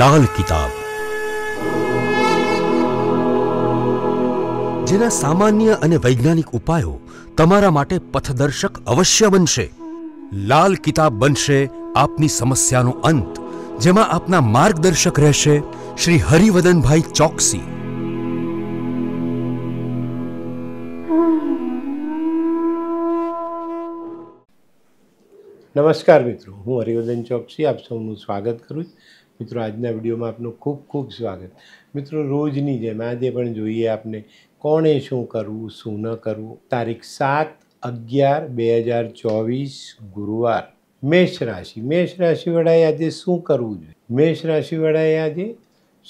લાલ કિતાબ જેના સામાન્ય અને વૈજ્ઞાનિક ઉપાયો તમારા માટે પથદર્શક અવશ્ય બનશે લાલ કિતાબ બનશે આપની સમસ્યાનો અંત જેમાં આપના માર્ગદર્શક રહેશે શ્રી હરિવદનભાઈ ચોકસી નમસ્કાર મિત્રો હું હરિવદન ચોકસી આપ સૌનું સ્વાગત કરું મિત્રો આજના વિડીયોમાં આપનું ખૂબ ખૂબ સ્વાગત મિત્રો રોજની જેમ આજે પણ જોઈએ આપને કોણે શું કરવું શું ન કરવું તારીખ સાત અગિયાર બે હજાર ચોવીસ ગુરુવાર મેષ રાશિ મેષ રાશિવાળાએ આજે શું કરવું જોઈએ મેષ રાશિવાળાએ આજે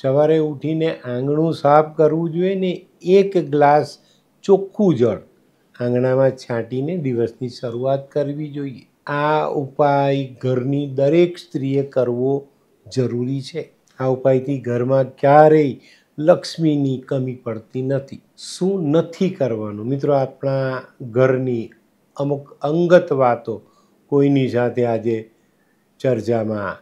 સવારે ઉઠીને આંગણું સાફ કરવું જોઈએ ને એક ગ્લાસ ચોખ્ખું જળ આંગણામાં છાંટીને દિવસની શરૂઆત કરવી જોઈએ આ ઉપાય ઘરની દરેક સ્ત્રીએ કરવો જરૂરી છે આ ઉપાયથી ઘરમાં ક્યારેય લક્ષ્મીની કમી પડતી નથી શું નથી કરવાનું મિત્રો આપણા ઘરની અમુક અંગત વાતો કોઈની સાથે આજે ચર્ચામાં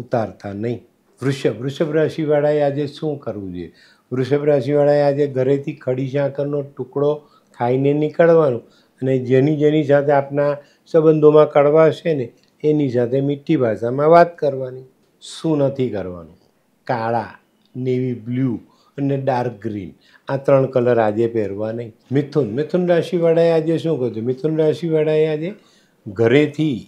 ઉતારતા નહીં વૃષભ વૃષભ રાશિવાળાએ આજે શું કરવું જોઈએ વૃષભ રાશિવાળાએ આજે ઘરેથી ખડી ઝાંકરનો ટુકડો ખાઈને નીકળવાનું અને જેની જેની સાથે આપના સંબંધોમાં કડવા છે ને એની સાથે મીઠી ભાષામાં વાત કરવાની શું નથી કરવાનું કાળા નેવી બ્લુ અને ડાર્ક ગ્રીન આ ત્રણ કલર આજે પહેરવા નહીં મિથુન મિથુન રાશિવાળાએ આજે શું કહ્યું મિથુન રાશિવાળાએ આજે ઘરેથી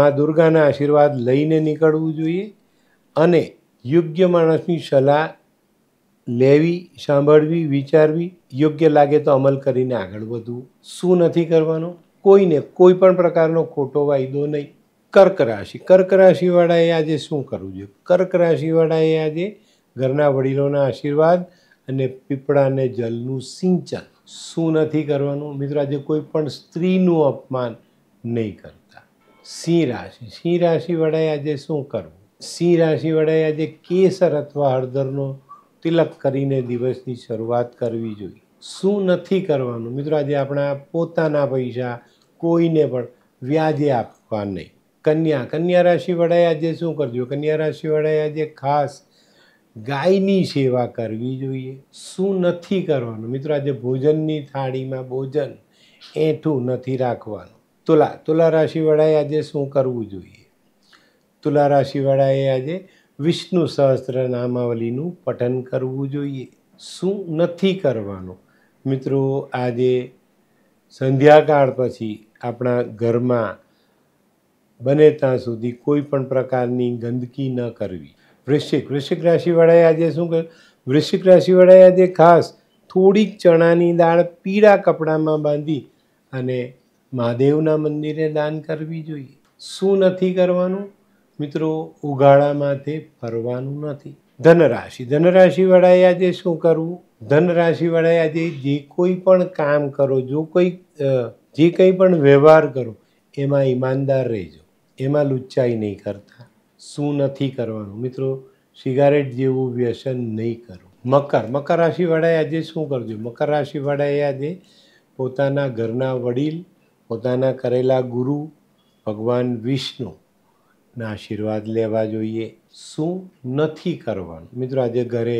મા દુર્ગાના આશીર્વાદ લઈને નીકળવું જોઈએ અને યોગ્ય માણસની સલાહ લેવી સાંભળવી વિચારવી યોગ્ય લાગે તો અમલ કરીને આગળ વધવું શું નથી કરવાનું કોઈને કોઈ પણ પ્રકારનો ખોટો વાયદો નહીં કર્ક રાશિ કર્ક રાશિવાળાએ આજે શું કરવું જોઈએ કર્ક રાશિવાળાએ આજે ઘરના વડીલોના આશીર્વાદ અને પીપળાને જલનું સિંચન શું નથી કરવાનું મિત્ર આજે કોઈ પણ સ્ત્રીનું અપમાન નહીં કરતા સિંહ રાશિ સિંહ રાશિવાળાએ આજે શું કરવું સિંહ રાશિવાળાએ આજે કેસર અથવા હળદરનો તિલક કરીને દિવસની શરૂઆત કરવી જોઈએ શું નથી કરવાનું મિત્રો આજે આપણા પોતાના પૈસા કોઈને પણ વ્યાજે આપવા નહીં કન્યા કન્યા રાશિવાળાએ આજે શું કરજો કન્યા રાશિવાળાએ આજે ખાસ ગાયની સેવા કરવી જોઈએ શું નથી કરવાનું મિત્રો આજે ભોજનની થાળીમાં ભોજન એઠું નથી રાખવાનું તુલા તુલા રાશિવાળાએ આજે શું કરવું જોઈએ તુલા રાશિવાળાએ આજે વિષ્ણુ સહસ્ત્ર નામાવલીનું પઠન કરવું જોઈએ શું નથી કરવાનું મિત્રો આજે સંધ્યાકાળ પછી આપણા ઘરમાં બને ત્યાં સુધી કોઈ પણ પ્રકારની ગંદકી ન કરવી વૃશ્ચિક વૃશ્ચિક રાશિવાળાએ આજે શું કર્યું વૃશ્ચિક રાશિવાળાએ આજે ખાસ થોડીક ચણાની દાળ પીળા કપડામાં બાંધી અને મહાદેવના મંદિરે દાન કરવી જોઈએ શું નથી કરવાનું મિત્રો ઉઘાડા માથે ફરવાનું નથી ધનરાશિ ધનરાશિવાળાએ આજે શું કરવું ધનરાશિવાળાએ આજે જે કોઈ પણ કામ કરો જો કોઈ જે કંઈ પણ વ્યવહાર કરો એમાં ઈમાનદાર રહેજો એમાં લુચ્ચાઈ નહીં કરતા શું નથી કરવાનું મિત્રો સિગારેટ જેવું વ્યસન નહીં કરો મકર મકર રાશિવાળાએ આજે શું કરજો મકર રાશિવાળાએ આજે પોતાના ઘરના વડીલ પોતાના કરેલા ગુરુ ભગવાન વિષ્ણુના આશીર્વાદ લેવા જોઈએ શું નથી કરવાનું મિત્રો આજે ઘરે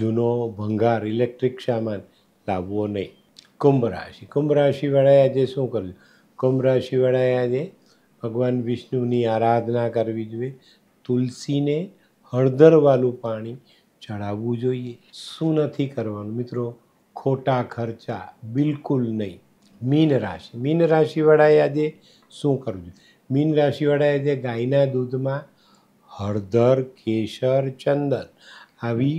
જૂનો ભંગાર ઇલેક્ટ્રિક સામાન લાવવો નહીં કુંભ રાશિ કુંભ રાશિવાળાએ આજે શું કરવું કુંભ રાશિવાળાએ આજે ભગવાન વિષ્ણુની આરાધના કરવી જોઈએ તુલસીને હળદરવાળું પાણી ચડાવવું જોઈએ શું નથી કરવાનું મિત્રો ખોટા ખર્ચા બિલકુલ નહીં મીન રાશિ મીન રાશિવાળાએ આજે શું કરવું જોઈએ મીન રાશિવાળાએ આજે ગાયના દૂધમાં હળદર કેસર ચંદન આવી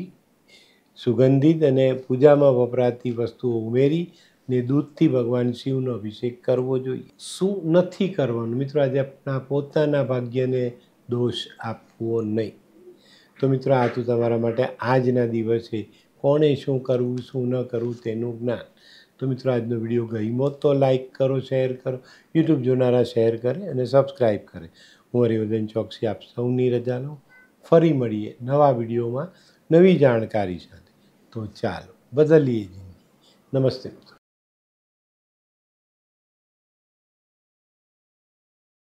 સુગંધિત અને પૂજામાં વપરાતી વસ્તુઓ ઉમેરી ને દૂધથી ભગવાન શિવનો અભિષેક કરવો જોઈએ શું નથી કરવાનું મિત્રો આજે આપણા પોતાના ભાગ્યને દોષ આપવો નહીં તો મિત્રો આ તો તમારા માટે આજના દિવસે કોણે શું કરવું શું ન કરવું તેનું જ્ઞાન તો મિત્રો આજનો વિડીયો ગમ્યો તો લાઇક કરો શેર કરો યુટ્યુબ જોનારા શેર કરે અને સબસ્ક્રાઈબ કરે હું હરિવર્ધન ચોકસી આપ સૌની રજા લઉં ફરી મળીએ નવા વિડીયોમાં નવી જાણકારી સાથે તો ચાલો બદલીએ જિંદગી નમસ્તે મિત્રો